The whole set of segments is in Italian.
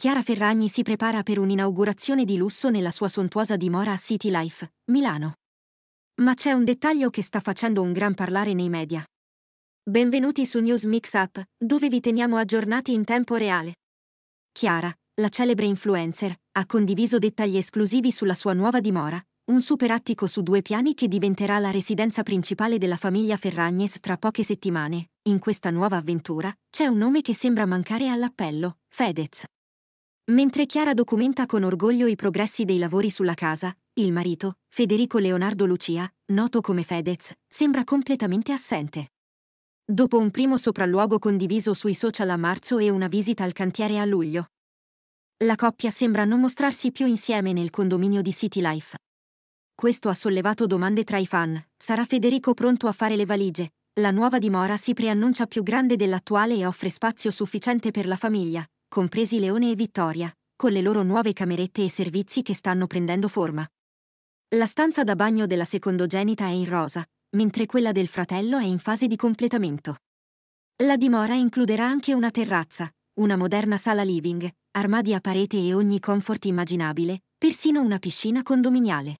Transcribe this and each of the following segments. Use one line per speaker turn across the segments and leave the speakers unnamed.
Chiara Ferragni si prepara per un'inaugurazione di lusso nella sua sontuosa dimora a City Life, Milano. Ma c'è un dettaglio che sta facendo un gran parlare nei media. Benvenuti su News Mix Up, dove vi teniamo aggiornati in tempo reale. Chiara, la celebre influencer, ha condiviso dettagli esclusivi sulla sua nuova dimora, un superattico su due piani che diventerà la residenza principale della famiglia Ferragnes tra poche settimane. In questa nuova avventura c'è un nome che sembra mancare all'appello, Fedez. Mentre Chiara documenta con orgoglio i progressi dei lavori sulla casa, il marito, Federico Leonardo Lucia, noto come Fedez, sembra completamente assente. Dopo un primo sopralluogo condiviso sui social a marzo e una visita al cantiere a luglio, la coppia sembra non mostrarsi più insieme nel condominio di City Life. Questo ha sollevato domande tra i fan. Sarà Federico pronto a fare le valigie? La nuova dimora si preannuncia più grande dell'attuale e offre spazio sufficiente per la famiglia, compresi Leone e Vittoria, con le loro nuove camerette e servizi che stanno prendendo forma. La stanza da bagno della secondogenita è in rosa, mentre quella del fratello è in fase di completamento. La dimora includerà anche una terrazza, una moderna sala living, armadi a parete e ogni comfort immaginabile, persino una piscina condominiale.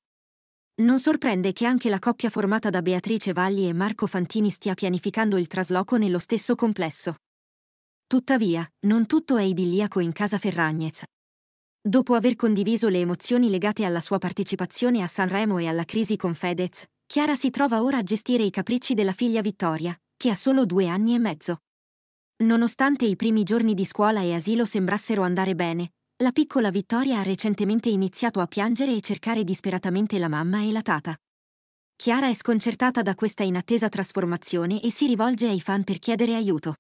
Non sorprende che anche la coppia formata da Beatrice Valli e Marco Fantini stia pianificando il trasloco nello stesso complesso. Tuttavia, non tutto è idilliaco in casa Ferragnez. Dopo aver condiviso le emozioni legate alla sua partecipazione a Sanremo e alla crisi con Fedez, Chiara si trova ora a gestire i capricci della figlia Vittoria, che ha solo due anni e mezzo. Nonostante i primi giorni di scuola e asilo sembrassero andare bene, la piccola Vittoria ha recentemente iniziato a piangere e cercare disperatamente la mamma e la tata. Chiara è sconcertata da questa inattesa trasformazione e si rivolge ai fan per chiedere aiuto.